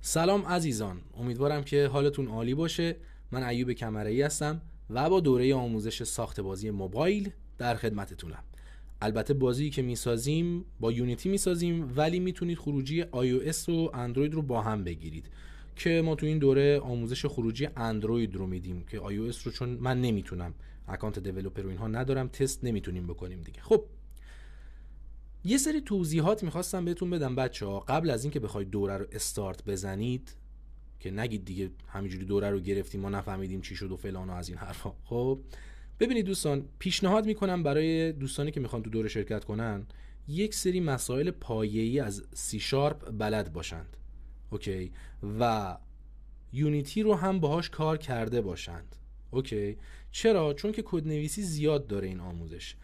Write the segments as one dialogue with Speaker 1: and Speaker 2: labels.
Speaker 1: سلام عزیزان امیدوارم که حالتون عالی باشه من ایوب ای هستم و با دوره آموزش ساخت بازی موبایل در خدمتتونم البته بازی که میسازیم با یونیتی میسازیم ولی میتونید خروجی iOS و اندروید رو با هم بگیرید که ما تو این دوره آموزش خروجی اندروید رو میدیم که iOS رو چون من نمیتونم اکانت دیولوپر و اینها ندارم تست نمیتونیم بکنیم دیگه خب یه سری توضیحات میخواستم بهتون بدم بچه ها قبل از اینکه بخواید دوره رو استارت بزنید که نگید دیگه همینجوری دوره رو گرفتیم ما نفهمیدیم چی شد و فلان و از این حرفا خب ببینید دوستان پیشنهاد میکنم برای دوستانی که میخوان تو دوره شرکت کنن یک سری مسائل پایه‌ای از سی شارپ بلد باشند اوکی و یونیتی رو هم باهاش کار کرده باشند اوکی چرا چون که کدنویسی زیاد داره این آموزش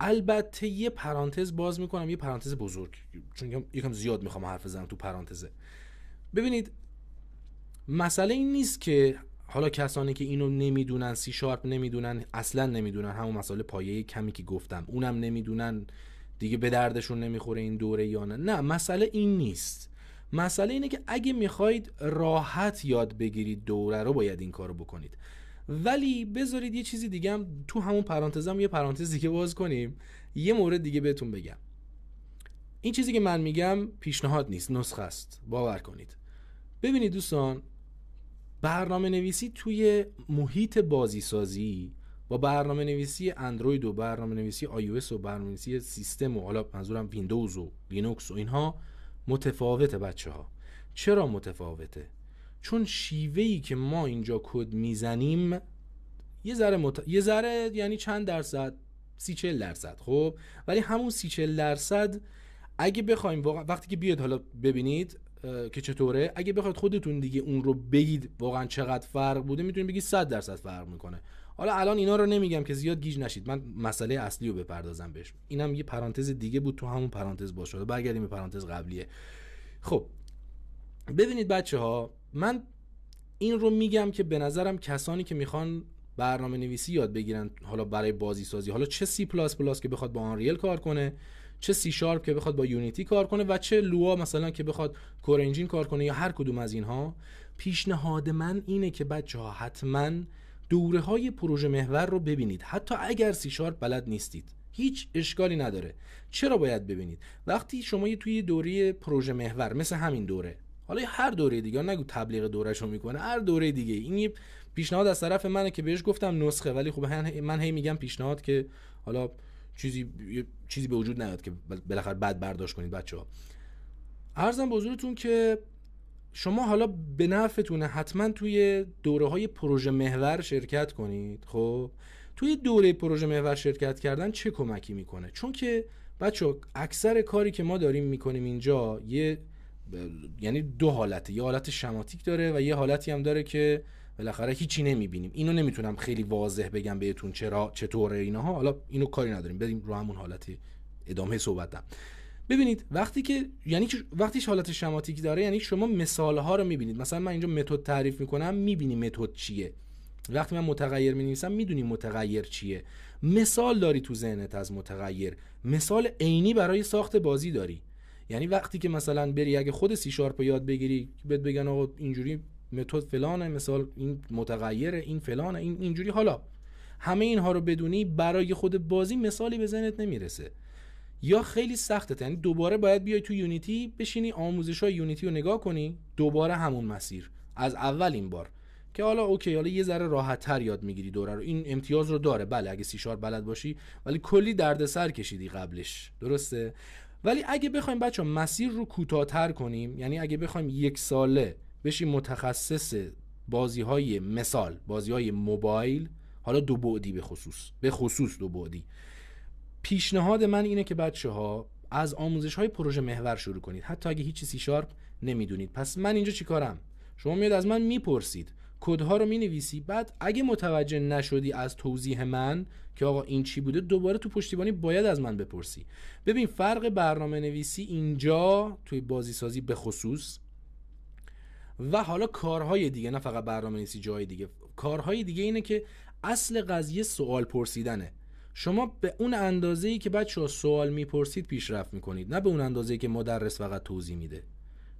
Speaker 1: البته یه پرانتز باز میکنم یه پرانتز بزرگ چون یکم زیاد میخوام حرف بزنم تو پرانتزه ببینید مسئله این نیست که حالا کسانی که اینو نمیدونن سی شارپ نمیدونن اصلا نمیدونن همون مسئله پایه کمی که گفتم اونم نمیدونن دیگه به دردشون نمیخوره این دوره یا نه نه مسئله این نیست مسئله اینه که اگه میخواید راحت یاد بگیرید دوره رو باید این کارو بکنید ولی بذارید یه چیزی دیگه هم تو همون پرانتزم یه پرانتز دیگه باز کنیم یه مورد دیگه بهتون بگم این چیزی که من میگم پیشنهاد نیست نسخه است باور کنید ببینید دوستان برنامه نویسی توی محیط بازی سازی با برنامه نویسی اندروید و برنامه نویسی آی و برنامه نویسی سیستم و حالا منظورم ویندوز و لینوکس و اینها متفاوته بچه ها چرا متفاوته چون شیوهی که ما اینجا کد میزنیم یه ذره مت... یه ذره یعنی چند درصد سی چل درصد خب ولی همون سی چل درصد اگه بخوایم وقتی که بیاد حالا ببینید که چطوره اگه بخواد خودتون دیگه اون رو بگید واقعا چقدر فرق بوده میتونید بگید 100 درصد فرق میکنه حالا الان اینا رو نمیگم که زیاد گیج نشید من مسئله اصلی رو بپردازم بهش اینم یه پرانتز دیگه بود تو همون پرانتز باشه برگردیم به پرانتز قبلیه خب ببینید بچه ها من این رو میگم که به نظرم کسانی که میخوان برنامه نویسی یاد بگیرن حالا برای بازی سازی حالا چه سی پلاس پلاس که بخواد با آنریل کار کنه چه سی شارپ که بخواد با یونیتی کار کنه و چه لوا مثلا که بخواد کور انجین کار کنه یا هر کدوم از اینها پیشنهاد من اینه که بچه ها حتما دوره های پروژه محور رو ببینید حتی اگر سی شارپ بلد نیستید هیچ اشکالی نداره چرا باید ببینید وقتی شما توی دوره پروژه محور مثل همین دوره حالا هر دوره دیگه نگو تبلیغ دورش رو میکنه هر دوره دیگه این یه پیشنهاد از طرف منه که بهش گفتم نسخه ولی خب من هی میگم پیشنهاد که حالا چیزی چیزی به وجود نیاد که بالاخره بد برداشت کنید بچه ها عرضم به که شما حالا به نفعتونه حتما توی دوره های پروژه محور شرکت کنید خب توی دوره پروژه محور شرکت کردن چه کمکی میکنه چون که بچه اکثر کاری که ما داریم میکنیم اینجا یه یعنی دو حالته یه حالت شماتیک داره و یه حالتی هم داره که بالاخره هیچی نمیبینیم اینو نمیتونم خیلی واضح بگم بهتون چرا چطوره اینها حالا اینو کاری نداریم بریم رو همون حالت ادامه صحبتم ببینید وقتی که یعنی وقتیش حالت شماتیک داره یعنی شما مثال ها رو میبینید مثلا من اینجا متد تعریف میکنم میبینی متد چیه وقتی من متغیر می نویسم میدونی متغیر چیه مثال داری تو ذهنت از متغیر مثال عینی برای ساخت بازی داری یعنی وقتی که مثلا بری اگه خود سی شارپ یاد بگیری بهت بگن آقا اینجوری متد فلانه مثال این متغیر این فلانه این اینجوری حالا همه اینها رو بدونی برای خود بازی مثالی به ذهنت نمیرسه یا خیلی سخته یعنی دوباره باید بیای تو یونیتی بشینی آموزش های یونیتی رو نگاه کنی دوباره همون مسیر از اول این بار که حالا اوکی حالا یه ذره راحت تر یاد میگیری دوره رو این امتیاز رو داره بله اگه سی بلد باشی ولی کلی دردسر کشیدی قبلش درسته ولی اگه بخوایم بچه مسیر رو کوتاهتر کنیم یعنی اگه بخوایم یک ساله بشیم متخصص بازی های مثال بازی های موبایل حالا دو بعدی به خصوص به خصوص دو بعدی پیشنهاد من اینه که بچه ها از آموزش های پروژه محور شروع کنید حتی اگه هیچی سی شارپ نمیدونید پس من اینجا چیکارم شما میاد از من میپرسید کدها رو مینویسی بعد اگه متوجه نشدی از توضیح من که آقا این چی بوده دوباره تو پشتیبانی باید از من بپرسی ببین فرق برنامه نویسی اینجا توی بازی سازی به خصوص و حالا کارهای دیگه نه فقط برنامه نویسی جای دیگه کارهای دیگه اینه که اصل قضیه سوال پرسیدنه شما به اون اندازه‌ای که بچه سوال میپرسید پیشرفت میکنید نه به اون اندازه‌ای که مدرس فقط توضیح میده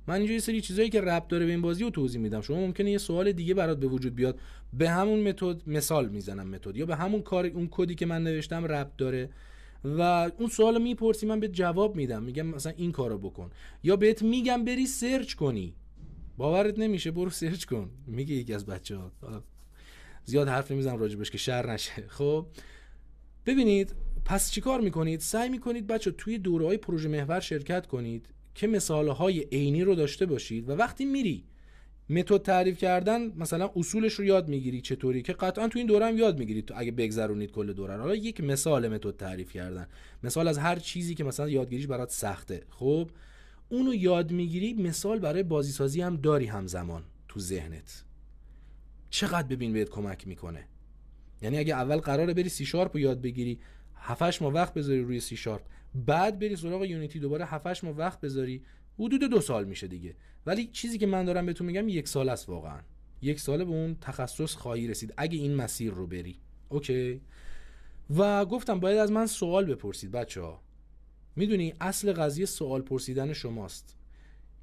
Speaker 1: من اینجا یه سری چیزایی که رب داره به این بازی رو توضیح میدم شما ممکنه یه سوال دیگه برات به وجود بیاد به همون متد مثال میزنم متد یا به همون کار اون کدی که من نوشتم ربط داره و اون سوال میپرسی من به جواب میدم میگم مثلا این کارو بکن یا بهت میگم بری سرچ کنی باورت نمیشه برو سرچ کن میگه یکی از بچه ها زیاد حرف نمیزنم راجبش که شر نشه خب ببینید پس چیکار میکنید سعی میکنید بچه توی دوره های پروژه محور شرکت کنید که مثالهای عینی رو داشته باشید و وقتی میری متد تعریف کردن مثلا اصولش رو یاد میگیری چطوری که قطعا تو این دوره هم یاد میگیرید تو اگه بگذرونید کل دوره حالا یک مثال متد تعریف کردن مثال از هر چیزی که مثلا یادگیریش برات سخته خب اونو یاد میگیری مثال برای بازیسازی هم داری همزمان تو ذهنت چقدر ببین بهت کمک میکنه یعنی اگه اول قراره بری سی شارپ رو یاد بگیری هفتش ما وقت بذاری روی سی شارپ بعد بری سراغ یونیتی دوباره 7 ما وقت بذاری حدود دو سال میشه دیگه ولی چیزی که من دارم بهتون میگم یک سال است واقعا یک سال به اون تخصص خواهی رسید اگه این مسیر رو بری اوکی و گفتم باید از من سوال بپرسید بچه ها میدونی اصل قضیه سوال پرسیدن شماست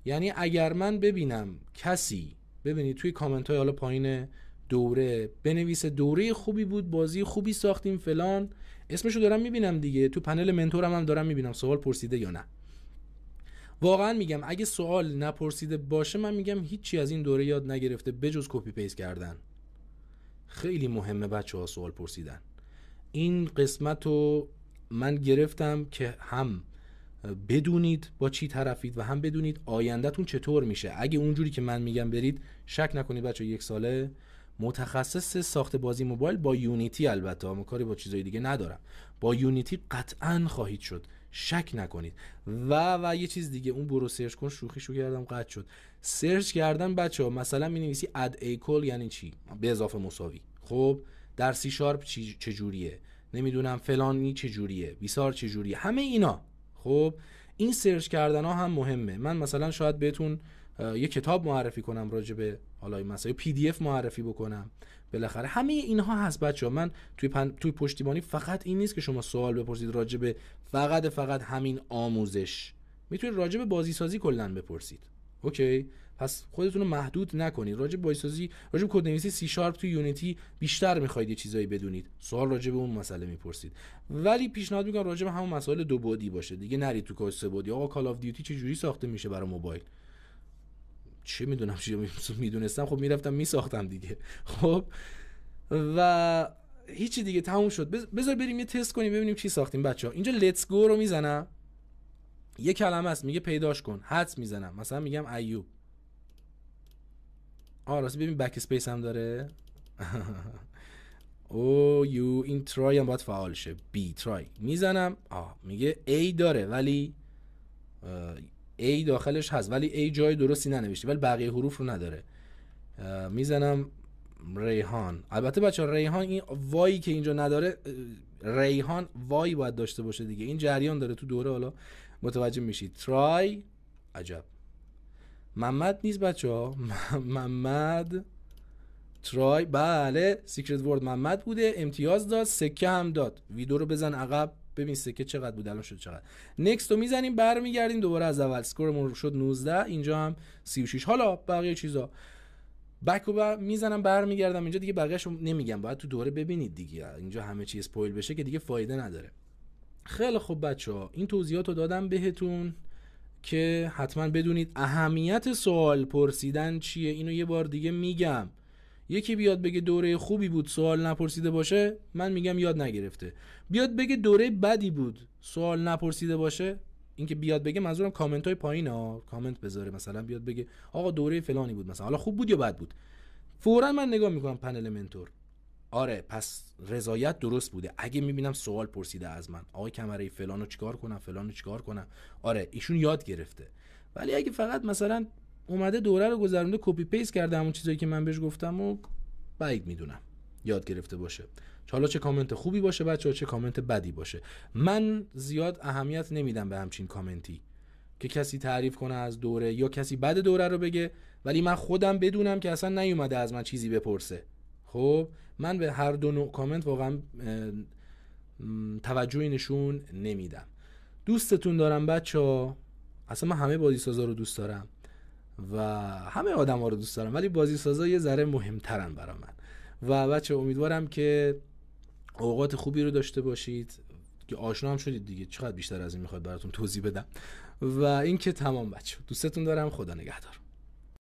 Speaker 1: یعنی اگر من ببینم کسی ببینید توی کامنت های حالا پایین دوره بنویسه دوره خوبی بود بازی خوبی ساختیم فلان اسمشو دارم میبینم دیگه تو پنل منتورم هم دارم میبینم سوال پرسیده یا نه واقعا میگم اگه سوال نپرسیده باشه من میگم هیچی از این دوره یاد نگرفته بجز کپی پیس کردن خیلی مهمه بچه ها سوال پرسیدن این قسمت رو من گرفتم که هم بدونید با چی طرفید و هم بدونید آیندهتون چطور میشه اگه اونجوری که من میگم برید شک نکنید بچه یک ساله متخصص ساخت بازی موبایل با یونیتی البته اما کاری با چیزای دیگه ندارم با یونیتی قطعا خواهید شد شک نکنید و و یه چیز دیگه اون برو سرچ کن شو کردم قطع شد سرچ کردن بچه ها مثلا می نویسی اد ایکل یعنی چی به اضافه مساوی خب در سی شارپ چجوریه نمیدونم فلانی چجوریه بیسار چجوریه همه اینا خب این سرچ کردن ها هم مهمه من مثلا شاید بهتون یه کتاب معرفی کنم راجع به حالا این مسائل پی دی اف معرفی بکنم بالاخره همه اینها هست بچه من توی, توی پشتیبانی فقط این نیست که شما سوال بپرسید راجب فقط فقط همین آموزش میتونید راجب بازیسازی کلا بپرسید اوکی پس خودتون رو محدود نکنید راجع بازیسازی راجع کدنویسی سی شارپ توی یونیتی بیشتر میخواید یه چیزایی بدونید سوال راجب اون مسئله میپرسید ولی پیشنهاد میکنم راجع همون مسائل دو بعدی باشه دیگه نرید تو کد سه آقا کال اف دیوتی چه جوری ساخته میشه برای موبایل چه میدونم چی میدونستم خب میرفتم میساختم دیگه خب و هیچی دیگه تموم شد بذار بریم یه تست کنیم ببینیم چی ساختیم بچه ها اینجا لتس گو رو میزنم یه کلمه است میگه پیداش کن حدس میزنم مثلا میگم ایوب آه راستی ببین بک سپیس هم داره او یو این ترای هم باید فعال شه بی ترای میزنم آه میگه ای داره ولی ای داخلش هست ولی A جای درستی ننوشته ولی بقیه حروف رو نداره میزنم ریحان البته بچه ریحان این وایی که اینجا نداره ریحان وای باید داشته باشه دیگه این جریان داره تو دوره حالا متوجه میشید ترای عجب محمد نیست بچه ها محمد ترای بله سیکرت ورد محمد بوده امتیاز داد سکه هم داد ویدیو رو بزن عقب ببین سکه چقدر بود الان شد چقدر نکست رو میزنیم برمیگردیم دوباره از اول سکورمون شد 19 اینجا هم 36 حالا بقیه چیزا بک رو بر میزنم برمیگردم اینجا دیگه بقیه‌شو نمیگم باید تو دوره ببینید دیگه اینجا همه چیز اسپویل بشه که دیگه فایده نداره خیلی خوب بچه ها این توضیحات رو دادم بهتون که حتما بدونید اهمیت سوال پرسیدن چیه اینو یه بار دیگه میگم یکی بیاد بگه دوره خوبی بود سوال نپرسیده باشه من میگم یاد نگرفته بیاد بگه دوره بدی بود سوال نپرسیده باشه اینکه بیاد بگه منظورم کامنت های پایین ها کامنت بذاره مثلا بیاد بگه آقا دوره فلانی بود مثلا حالا خوب بود یا بد بود فورا من نگاه میکنم پنل منتور آره پس رضایت درست بوده اگه میبینم سوال پرسیده از من آقا کمره فلانو چیکار کنم فلانو چیکار کنم آره ایشون یاد گرفته ولی اگه فقط مثلا اومده دوره رو گذرونده کپی پیس کرده همون چیزایی که من بهش گفتم و بعید میدونم یاد گرفته باشه حالا چه کامنت خوبی باشه بچه ها چه کامنت بدی باشه من زیاد اهمیت نمیدم به همچین کامنتی که کسی تعریف کنه از دوره یا کسی بد دوره رو بگه ولی من خودم بدونم که اصلا نیومده از من چیزی بپرسه خب من به هر دو نوع کامنت واقعا توجهی نشون نمیدم دوستتون دارم بچه ها اصلا من همه بازی رو دوست دارم و همه آدم ها رو دوست دارم ولی بازی سازا یه ذره مهمترن برا من و بچه امیدوارم که اوقات خوبی رو داشته باشید که آشنا هم شدید دیگه چقدر بیشتر از این میخواد براتون توضیح بدم و اینکه تمام بچه دوستتون دارم خدا نگهدار